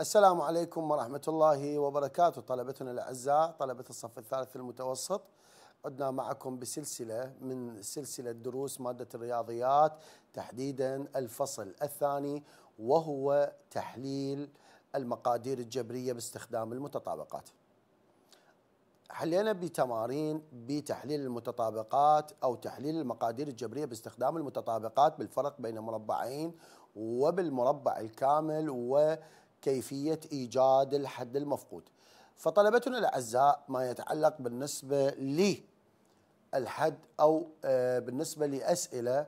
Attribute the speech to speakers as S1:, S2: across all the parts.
S1: السلام عليكم ورحمة الله وبركاته طلبتنا الأعزاء طلبة الصف الثالث المتوسط عدنا معكم بسلسلة من سلسلة دروس مادة الرياضيات تحديدا الفصل الثاني وهو تحليل المقادير الجبرية باستخدام المتطابقات حلينا بتمارين بتحليل المتطابقات أو تحليل المقادير الجبرية باستخدام المتطابقات بالفرق بين مربعين وبالمربع الكامل و كيفية إيجاد الحد المفقود فطلبتنا الأعزاء ما يتعلق بالنسبة الحد أو آه، بالنسبة لأسئلة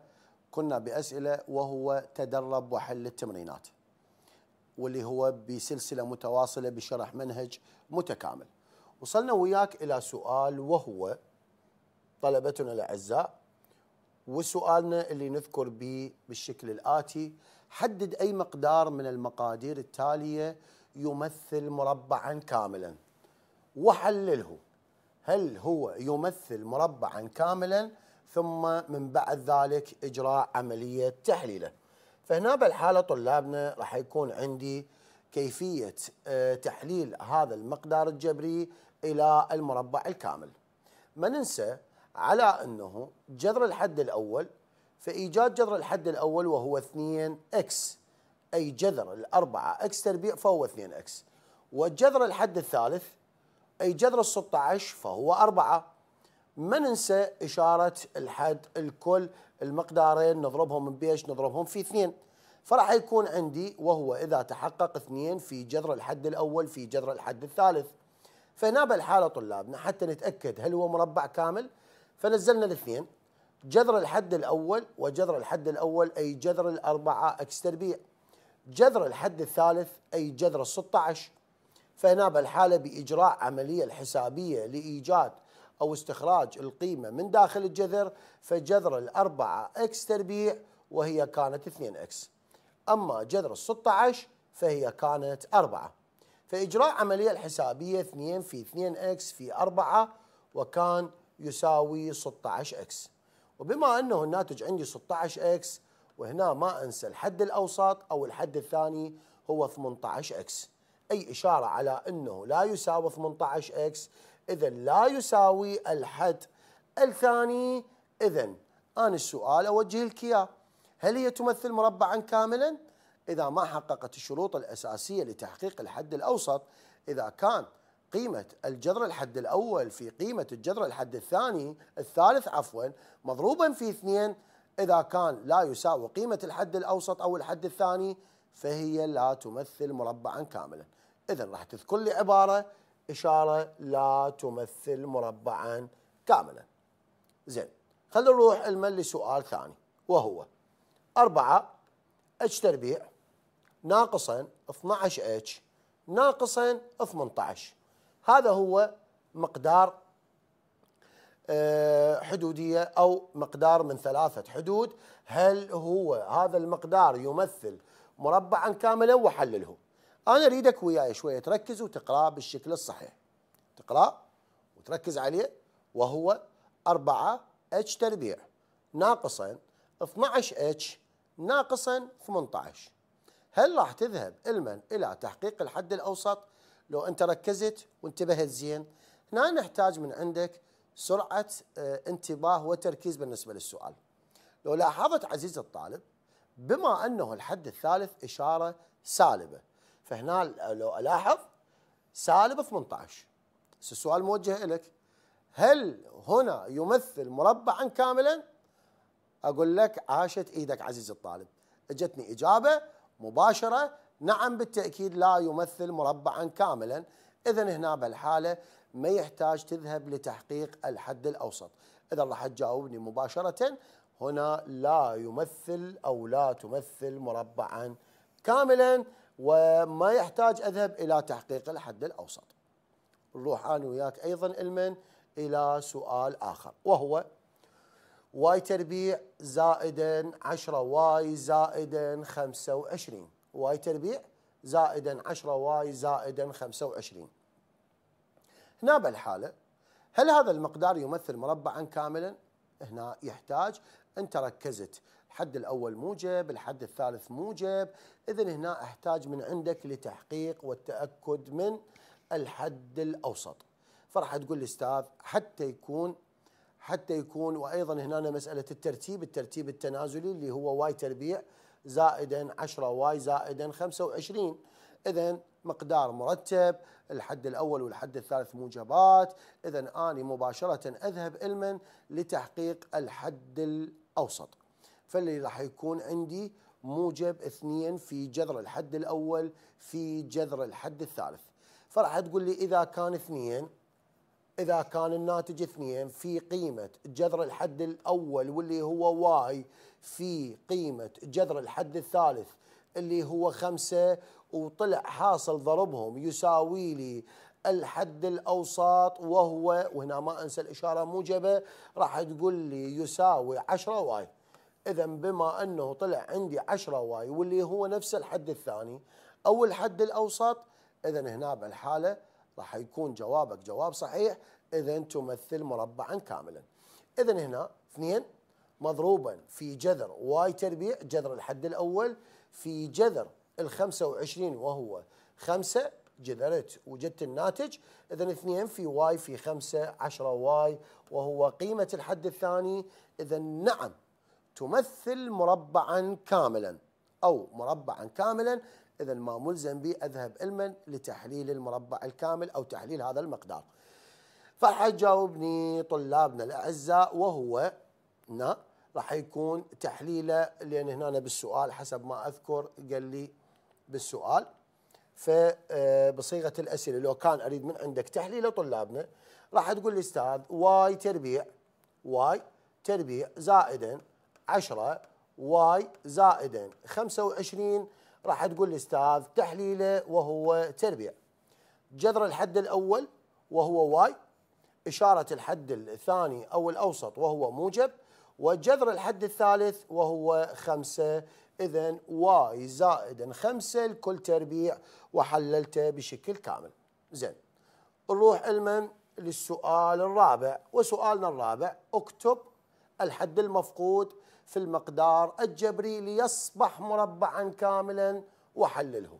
S1: كنا بأسئلة وهو تدرب وحل التمرينات واللي هو بسلسلة متواصلة بشرح منهج متكامل وصلنا وياك إلى سؤال وهو طلبتنا الأعزاء وسؤالنا اللي نذكر به بالشكل الآتي حدد أي مقدار من المقادير التالية يمثل مربعا كاملا وحلله هل هو يمثل مربعا كاملا ثم من بعد ذلك إجراء عملية تحليله فهنا بالحالة طلابنا راح يكون عندي كيفية آه، تحليل هذا المقدار الجبري إلى المربع الكامل ما ننسى على انه جذر الحد الاول فايجاد جذر الحد الاول وهو 2 اكس اي جذر الاربعه اكس تربيع فهو 2 اكس وجذر الحد الثالث اي جذر ال 16 فهو 4 ما ننسى اشاره الحد الكل المقدارين نضربهم بايش؟ نضربهم في 2 فراح يكون عندي وهو اذا تحقق 2 في جذر الحد الاول في جذر الحد الثالث فهنا بالحاله طلابنا حتى نتاكد هل هو مربع كامل فنزلنا الاثنين جذر الحد الاول وجذر الحد الاول اي جذر الاربعه اكس تربيع جذر الحد الثالث اي جذر ال 16 فهنا بالحاله باجراء عمليه الحسابيه لايجاد او استخراج القيمه من داخل الجذر فجذر الاربعه اكس تربيع وهي كانت 2 اكس اما جذر ال 16 فهي كانت 4 فاجراء عمليه الحسابيه 2 في 2 اكس في 4 وكان يساوي 16 اكس وبما انه الناتج عندي 16 اكس وهنا ما انسى الحد الاوسط او الحد الثاني هو 18 اكس اي اشاره على انه لا يساوي 18 اكس اذا لا يساوي الحد الثاني اذا انا السؤال اوجه لك اياه هل هي تمثل مربعا كاملا؟ اذا ما حققت الشروط الاساسيه لتحقيق الحد الاوسط اذا كان قيمة الجذر الحد الأول في قيمة الجذر الحد الثاني الثالث عفوا مضروبا في اثنين إذا كان لا يساوي قيمة الحد الأوسط أو الحد الثاني فهي لا تمثل مربعا كاملا إذا راح تذكر لي عبارة إشارة لا تمثل مربعا كاملا زين خلينا نروح المل لسؤال ثاني وهو أربعة اتش تربيع ناقصا 12 اتش ناقصا 18 هذا هو مقدار آه، حدودية أو مقدار من ثلاثة حدود هل هو هذا المقدار يمثل مربعا كاملا وحلله أنا أريدك وياي شوية تركز وتقرأ بالشكل الصحيح تقرأ وتركز عليه وهو 4 اتش تربيع ناقصا 12 اتش ناقصا 18 هل راح تذهب المن إلى تحقيق الحد الأوسط لو انت ركزت وانتبهت زين هنا نحتاج من عندك سرعه آه، انتباه وتركيز بالنسبه للسؤال لو لاحظت عزيز الطالب بما انه الحد الثالث اشاره سالبه فهنا لو الاحظ سالب 18 السؤال موجه لك هل هنا يمثل مربعا كاملا اقول لك عاشت ايدك عزيز الطالب اجتني اجابه مباشره نعم بالتأكيد لا يمثل مربعا كاملا إذا هنا بالحالة ما يحتاج تذهب لتحقيق الحد الأوسط إذا راح تجاوبني مباشرة هنا لا يمثل أو لا تمثل مربعا كاملا وما يحتاج أذهب إلى تحقيق الحد الأوسط نروح أنا وياك أيضا المن إلى سؤال آخر وهو واي تربيع زائدا 10 واي زائدا 25 واي تربيع زائدا 10 واي زائدا 25 هنا بالحالة هل هذا المقدار يمثل مربعا كاملا هنا يحتاج انت ركزت الحد الاول موجب الحد الثالث موجب اذا هنا احتاج من عندك لتحقيق والتاكد من الحد الاوسط فراح تقول لي استاذ حتى يكون حتى يكون وايضا هنا مساله الترتيب الترتيب التنازلي اللي هو واي تربيع زائدا 10 واي زائدا 25 اذا مقدار مرتب الحد الاول والحد الثالث موجبات اذا اني مباشره اذهب المن لتحقيق الحد الاوسط فاللي راح يكون عندي موجب اثنين في جذر الحد الاول في جذر الحد الثالث فراح تقول لي اذا كان اثنين اذا كان الناتج اثنين في قيمه جذر الحد الاول واللي هو واي في قيمه جذر الحد الثالث اللي هو خمسه وطلع حاصل ضربهم يساوي لي الحد الاوسط وهو وهنا ما انسى الاشاره موجبه راح تقول لي يساوي 10 واي اذا بما انه طلع عندي 10 واي واللي هو نفس الحد الثاني او الحد الاوسط اذا هنا بالحاله راح يكون جوابك جواب صحيح اذا تمثل مربعا كاملا اذا هنا اثنين مضروبا في جذر واي تربيع جذر الحد الاول في جذر ال 25 وهو 5 جذرت وجدت الناتج اذا اثنين في واي في 5 10 واي وهو قيمه الحد الثاني اذا نعم تمثل مربعا كاملا او مربعا كاملا إذا ما ملزم به أذهب المن لتحليل المربع الكامل أو تحليل هذا المقدار فراح تجاوبني طلابنا الأعزاء وهو راح يكون تحليله لأن هنا بالسؤال حسب ما أذكر قال لي بالسؤال فبصيغه آه، الاسئله لو كان اريد من عندك تحليله طلابنا راح تقول لي استاذ واي تربيع واي تربيع زائدا 10 واي زائدا 25 راح تقول الاستاذ تحليله وهو تربيع جذر الحد الاول وهو واي اشاره الحد الثاني او الاوسط وهو موجب وجذر الحد الثالث وهو خمسة إذا واي زائد خمسة لكل تربيع وحللته بشكل كامل زين نروح المن للسؤال الرابع وسؤالنا الرابع اكتب الحد المفقود في المقدار الجبري ليصبح مربعا كاملا وحلله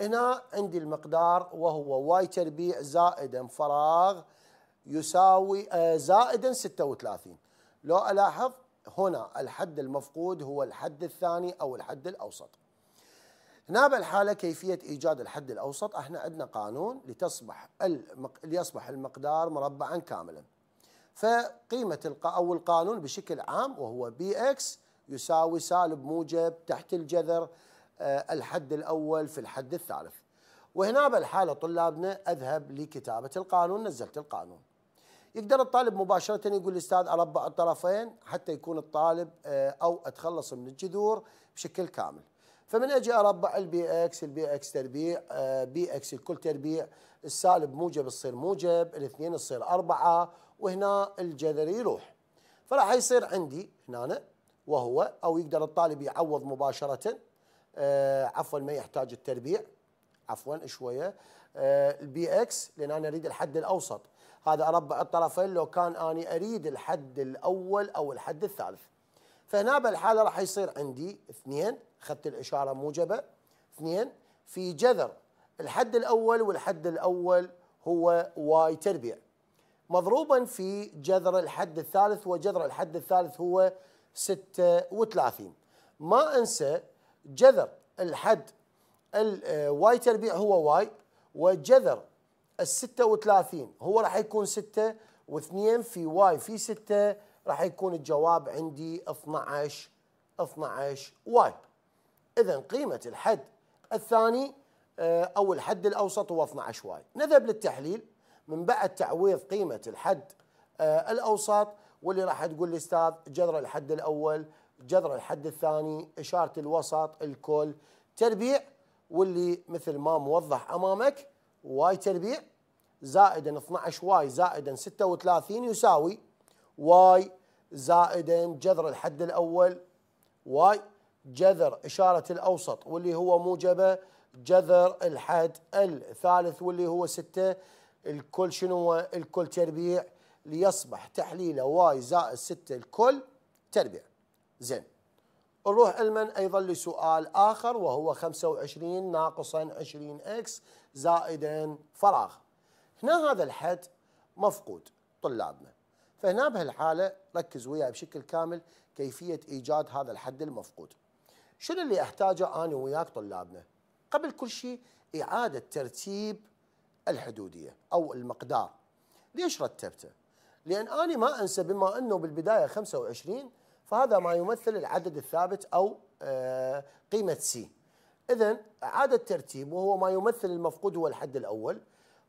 S1: هنا عندي المقدار وهو واي تربيع زائدا فراغ يساوي آه، زائدا 36 لو ألاحظ هنا الحد المفقود هو الحد الثاني أو الحد الأوسط هنا بالحالة كيفية إيجاد الحد الأوسط احنا عندنا قانون لتصبح المق... ليصبح المقدار مربعا كاملا فقيمة الق... أو القانون بشكل عام وهو بي إكس يساوي سالب موجب تحت الجذر آه، الحد الأول في الحد الثالث وهنا بالحالة طلابنا أذهب لكتابة القانون نزلت القانون يقدر الطالب مباشرة يقول الأستاذ أربع الطرفين حتى يكون الطالب آه، أو أتخلص من الجذور بشكل كامل فمن أجي أربع البي إكس البي إكس تربيع بي آه، إكس الكل تربيع السالب موجب يصير موجب الاثنين يصير أربعة وهنا الجذر يروح فراح يصير عندي هنا وهو او يقدر الطالب يعوض مباشره آه عفوا ما يحتاج التربيع عفوا شويه آه البي اكس لان انا اريد الحد الاوسط هذا اربع الطرفين لو كان اني اريد الحد الاول او الحد الثالث فهنا بالحاله راح يصير عندي اثنين اخذت الاشاره موجبه اثنين في جذر الحد الاول والحد الاول هو واي تربيع مضروبا في جذر الحد الثالث وجذر الحد الثالث هو 36 ما انسى جذر الحد الواي آه، تربيع هو واي وجذر ال 36 هو راح يكون 6 و2 في واي في 6 راح يكون الجواب عندي 12 12 واي اذا قيمه الحد الثاني آه، او الحد الاوسط هو 12 واي نذهب للتحليل من بعد تعويض قيمه الحد آه، الاوسط واللي راح تقول لي استاذ جذر الحد الاول جذر الحد الثاني اشاره الوسط الكل تربيع واللي مثل ما موضح امامك واي تربيع زائدا 12 واي زائدا 36 يساوي واي زائدا جذر الحد الاول واي جذر اشاره الاوسط واللي هو موجبه جذر الحد الثالث واللي هو 6 الكل شنو هو الكل تربيع ليصبح تحليله واي زائد 6 الكل تربيع زين نروح المن ايضا لسؤال اخر وهو 25 ناقصا 20 اكس زائدا فراغ هنا هذا الحد مفقود طلابنا فهنا بهالحاله ركز وياي بشكل كامل كيفيه ايجاد هذا الحد المفقود شنو اللي احتاجه انا وياك طلابنا قبل كل شيء اعاده ترتيب الحدوديه او المقدار ليش رتبته؟ لان انا ما انسى بما انه بالبدايه 25 فهذا ما يمثل العدد الثابت او آه، قيمه سي اذا اعاد الترتيب وهو ما يمثل المفقود هو الحد الاول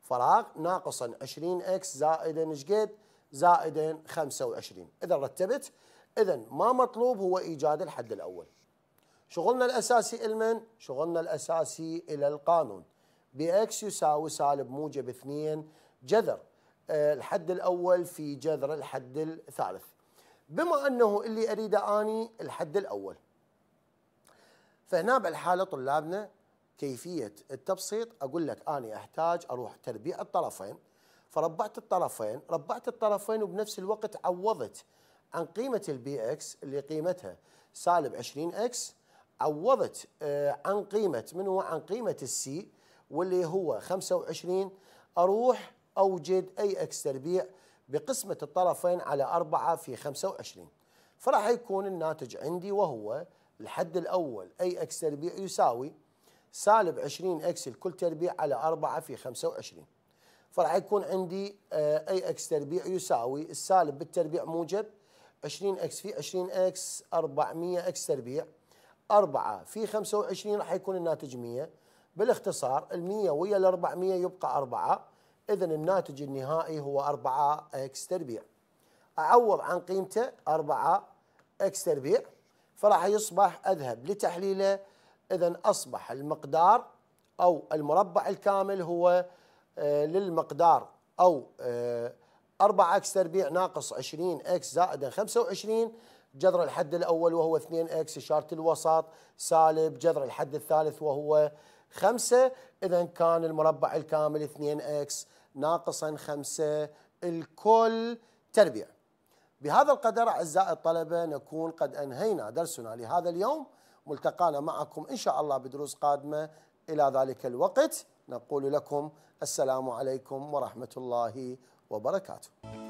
S1: فراغ ناقصا 20 اكس زائدا شقد زائدا 25 اذا رتبت اذا ما مطلوب هو ايجاد الحد الاول شغلنا الاساسي المن شغلنا الاساسي الى القانون بإكس يساوي سالب موجب 2 جذر آه، الحد الأول في جذر الحد الثالث بما أنه اللي أريده أني الحد الأول فهنا بالحالة طلابنا كيفية التبسيط أقول لك أني أحتاج أروح تربيع الطرفين فربعت الطرفين ربعت الطرفين وبنفس الوقت عوضت عن قيمة البي اكس اللي قيمتها سالب 20 اكس عوضت آه، عن قيمة من هو عن قيمة السي واللي هو 25 أروح أوجد أي إكس تربيع بقسمة الطرفين على 4 في 25 فراح يكون الناتج عندي وهو الحد الأول أي إكس تربيع يساوي سالب 20 إكس لكل تربيع على 4 في 25 فراح يكون عندي أي آه، إكس تربيع يساوي السالب بالتربيع موجب 20 إكس في 20 إكس 400 إكس تربيع 4 في 25 راح يكون الناتج 100 بالاختصار ال100 ويا ال400 يبقى 4 اذا الناتج النهائي هو 4 اكس تربيع اعوض عن قيمته 4 اكس تربيع فراح يصبح اذهب لتحليله اذا اصبح المقدار او المربع الكامل هو آه، للمقدار او 4 آه، اكس تربيع ناقص 20 اكس زائد 25 جذر الحد الاول وهو 2 اكس اشاره الوسط سالب جذر الحد الثالث وهو خمسة إذا كان المربع الكامل 2x ناقصا 5 الكل تربيع بهذا القدر أعزائي الطلبة نكون قد أنهينا درسنا لهذا اليوم ملتقانا معكم إن شاء الله بدروس قادمة إلى ذلك الوقت نقول لكم السلام عليكم ورحمة الله وبركاته